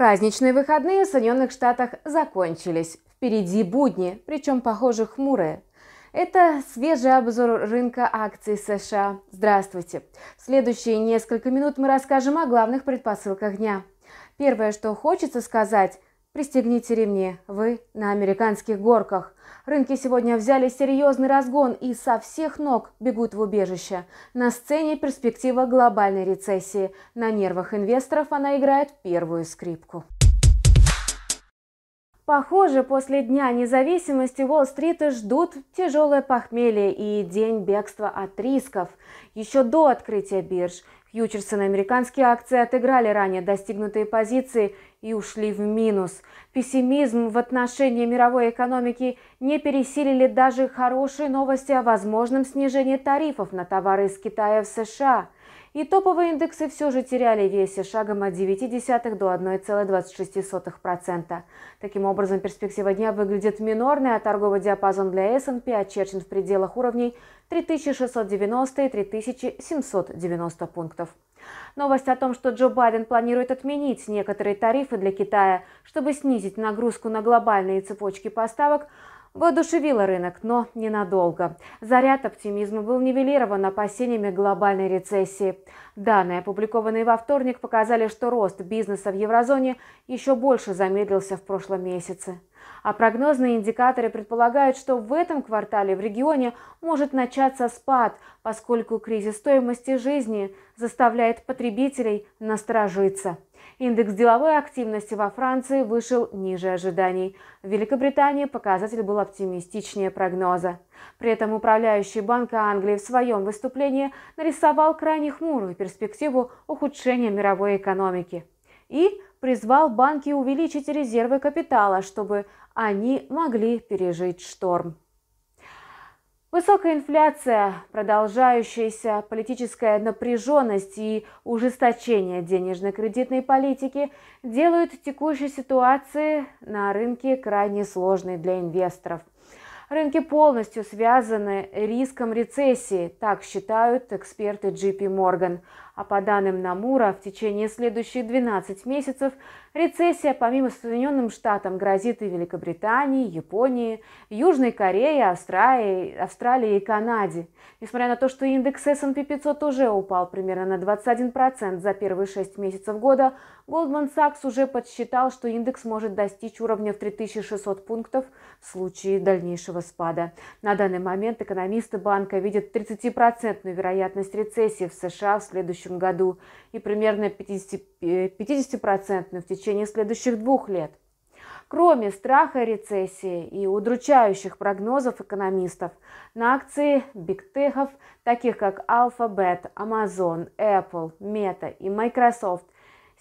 Праздничные выходные в Соединенных Штатах закончились. Впереди будни, причем, похоже, хмурые. Это свежий обзор рынка акций США. Здравствуйте! В следующие несколько минут мы расскажем о главных предпосылках дня. Первое, что хочется сказать, Пристегните ремни, вы на американских горках. Рынки сегодня взяли серьезный разгон и со всех ног бегут в убежище. На сцене перспектива глобальной рецессии. На нервах инвесторов она играет первую скрипку. Похоже, после Дня независимости Уолл-стрита ждут тяжелое похмелье и день бегства от рисков. Еще до открытия бирж Фьючерсы на американские акции отыграли ранее достигнутые позиции и ушли в минус. Пессимизм в отношении мировой экономики не пересилили даже хорошие новости о возможном снижении тарифов на товары из Китая в США – и топовые индексы все же теряли весе шагом от 0,9 до 1,26%. Таким образом, перспектива дня выглядит минорной, а торговый диапазон для S&P очерчен в пределах уровней 3690 и 3790 пунктов. Новость о том, что Джо Байден планирует отменить некоторые тарифы для Китая, чтобы снизить нагрузку на глобальные цепочки поставок, воодушевила рынок, но ненадолго. Заряд оптимизма был нивелирован опасениями глобальной рецессии. Данные, опубликованные во вторник, показали, что рост бизнеса в еврозоне еще больше замедлился в прошлом месяце а прогнозные индикаторы предполагают, что в этом квартале в регионе может начаться спад, поскольку кризис стоимости жизни заставляет потребителей насторожиться. Индекс деловой активности во Франции вышел ниже ожиданий. В Великобритании показатель был оптимистичнее прогноза. При этом управляющий Банка Англии в своем выступлении нарисовал крайне хмурую перспективу ухудшения мировой экономики и призвал банки увеличить резервы капитала, чтобы они могли пережить шторм. Высокая инфляция, продолжающаяся политическая напряженность и ужесточение денежно-кредитной политики делают текущей ситуации на рынке крайне сложной для инвесторов – Рынки полностью связаны риском рецессии, так считают эксперты JP Morgan. А по данным Намура, в течение следующих 12 месяцев рецессия помимо Соединенным Штатам грозит и Великобритании, Японии, Южной Корее, Австралии, Австралии и Канаде. Несмотря на то, что индекс S&P 500 уже упал примерно на 21% за первые 6 месяцев года, Goldman Sachs уже подсчитал, что индекс может достичь уровня в 3600 пунктов – в случае дальнейшего спада. На данный момент экономисты банка видят 30% процентную вероятность рецессии в США в следующем году и примерно 50%, 50% э, в течение следующих двух лет. Кроме страха рецессии и удручающих прогнозов экономистов, на акции бигтехов, таких как Alphabet, Amazon, Apple, Meta и Microsoft –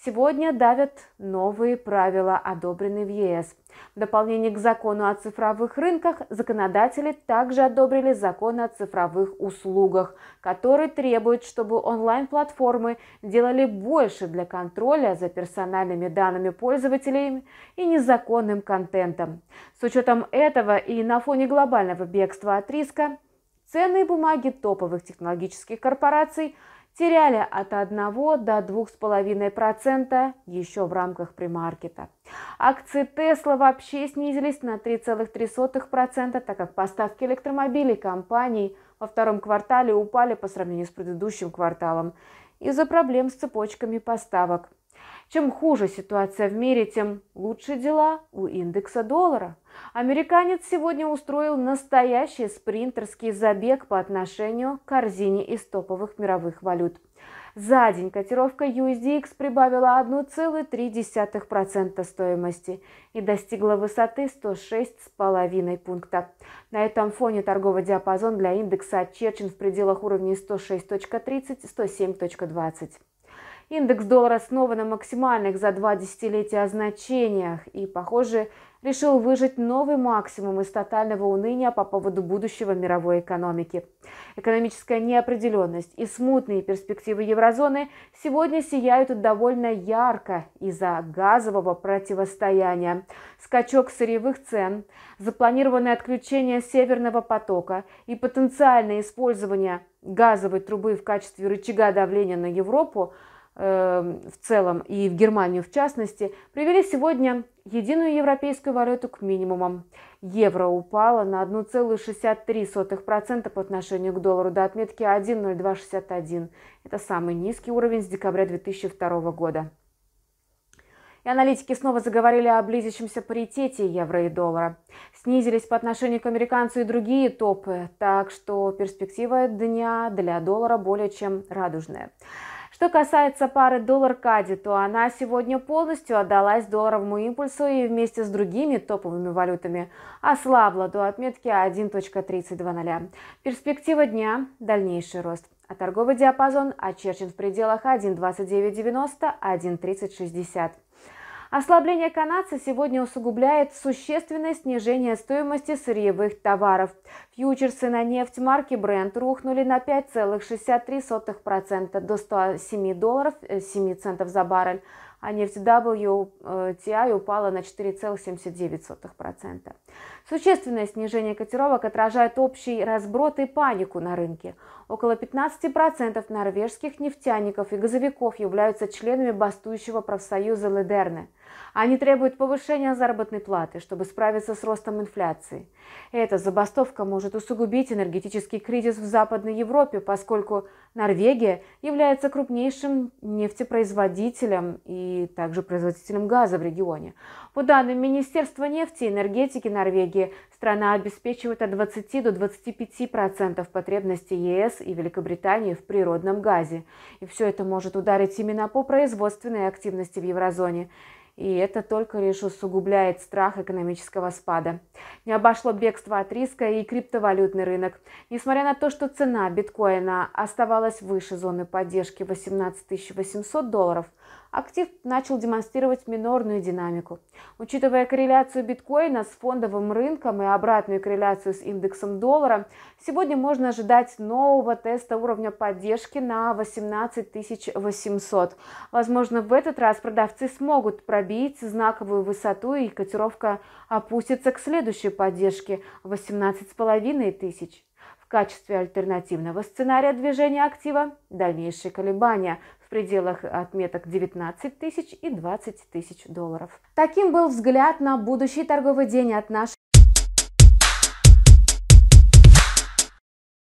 Сегодня давят новые правила, одобренные в ЕС. В дополнение к закону о цифровых рынках законодатели также одобрили закон о цифровых услугах, который требует, чтобы онлайн-платформы делали больше для контроля за персональными данными пользователей и незаконным контентом. С учетом этого и на фоне глобального бегства от риска ценные бумаги топовых технологических корпораций – теряли от 1 до 2,5% еще в рамках премаркета. Акции Tesla вообще снизились на 3,3%, так как поставки электромобилей компаний во втором квартале упали по сравнению с предыдущим кварталом из-за проблем с цепочками поставок – чем хуже ситуация в мире, тем лучше дела у индекса доллара. Американец сегодня устроил настоящий спринтерский забег по отношению к корзине из топовых мировых валют. За день котировка USDX прибавила 1,3% стоимости и достигла высоты 106,5 пункта. На этом фоне торговый диапазон для индекса очерчен в пределах уровней 106.30-107.20. Индекс доллара снова на максимальных за два десятилетия значениях и, похоже, решил выжить новый максимум из тотального уныния по поводу будущего мировой экономики. Экономическая неопределенность и смутные перспективы еврозоны сегодня сияют довольно ярко из-за газового противостояния. Скачок сырьевых цен, запланированное отключение Северного потока и потенциальное использование газовой трубы в качестве рычага давления на Европу – Эм, в целом и в Германию в частности, привели сегодня единую европейскую валюту к минимумам. Евро упало на 1,63% по отношению к доллару до отметки 1,0261. Это самый низкий уровень с декабря 2002 года. И аналитики снова заговорили о близящемся паритете евро и доллара. Снизились по отношению к американцу и другие топы, так что перспектива дня для доллара более чем радужная. Что касается пары доллар-кади, то она сегодня полностью отдалась долларовому импульсу и вместе с другими топовыми валютами ослабла до отметки 1.3200. Перспектива дня – дальнейший рост. А торговый диапазон очерчен в пределах 1.2990-1.3060. Ослабление канадца сегодня усугубляет существенное снижение стоимости сырьевых товаров. Фьючерсы на нефть марки Brent рухнули на 5,63% до 107 долларов 7 э, центов за баррель, а нефть WTI упала на 4,79%. Существенное снижение котировок отражает общий разброд и панику на рынке – Около 15% норвежских нефтяников и газовиков являются членами бастующего профсоюза Ледерны. Они требуют повышения заработной платы, чтобы справиться с ростом инфляции. Эта забастовка может усугубить энергетический кризис в Западной Европе, поскольку Норвегия является крупнейшим нефтепроизводителем и также производителем газа в регионе. По данным Министерства нефти и энергетики Норвегии, Страна обеспечивает от 20 до 25% процентов потребностей ЕС и Великобритании в природном газе. И все это может ударить именно по производственной активности в еврозоне и это только лишь усугубляет страх экономического спада. Не обошло бегство от риска и криптовалютный рынок. Несмотря на то, что цена биткоина оставалась выше зоны поддержки 18 800 долларов, актив начал демонстрировать минорную динамику. Учитывая корреляцию биткоина с фондовым рынком и обратную корреляцию с индексом доллара, сегодня можно ожидать нового теста уровня поддержки на 18 800. Возможно, в этот раз продавцы смогут пробить пробить знаковую высоту и котировка опустится к следующей поддержке 18,5 тысяч. В качестве альтернативного сценария движения актива дальнейшие колебания в пределах отметок 19 тысяч и 20 тысяч долларов. Таким был взгляд на будущий торговый день от нашей